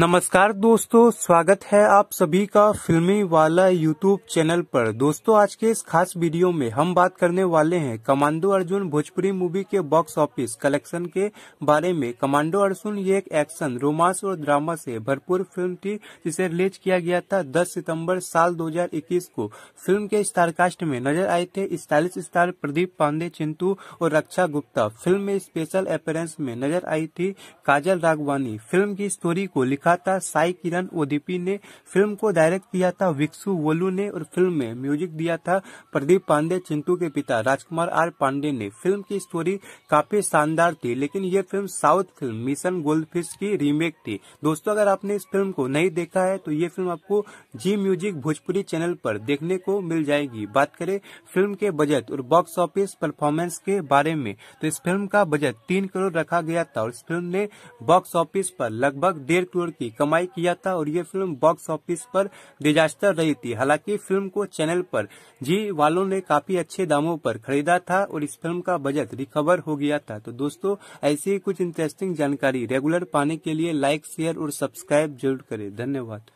नमस्कार दोस्तों स्वागत है आप सभी का फिल्मी वाला यूट्यूब चैनल पर दोस्तों आज के इस खास वीडियो में हम बात करने वाले हैं कमांडो अर्जुन भोजपुरी मूवी के बॉक्स ऑफिस कलेक्शन के बारे में कमांडो अर्जुन ये एक एक्शन रोमांस और ड्रामा से भरपूर फिल्म थी जिसे रिलीज किया गया था 10 सितंबर साल 2021 को फिल्म के स्टारकास्ट में नजर आए थे स्टाइलिश स्टार प्रदीप पांडे चिंतू और रक्षा गुप्ता फिल्म में स्पेशल अपेरेंस में नजर आई थी काजल रागवानी फिल्म की स्टोरी को लिखा था साई किरण ओदीपी ने फिल्म को डायरेक्ट किया था विक्सु वोलू ने और फिल्म में म्यूजिक दिया था प्रदीप पांडे चिंटू के पिता राजकुमार आर पांडे ने फिल्म की स्टोरी काफी शानदार थी लेकिन ये film south film mission fish की रीमेक थी दोस्तों अगर आपने इस फिल्म को नहीं देखा है तो ये फिल्म आपको जी म्यूजिक भोजपुरी चैनल पर देखने को मिल जाएगी बात करें फिल्म के बजट और बॉक्स ऑफिस परफॉर्मेंस के बारे में तो इस फिल्म का बजट तीन करोड़ रखा गया था और इस फिल्म ने बॉक्स ऑफिस पर लगभग डेढ़ करोड़ की कमाई किया था और ये फिल्म बॉक्स ऑफिस पर डिजास्टर रही थी हालांकि फिल्म को चैनल पर जी वालों ने काफी अच्छे दामों पर खरीदा था और इस फिल्म का बजट रिकवर हो गया था तो दोस्तों ऐसी कुछ इंटरेस्टिंग जानकारी रेगुलर पाने के लिए लाइक शेयर और सब्सक्राइब जरूर करें धन्यवाद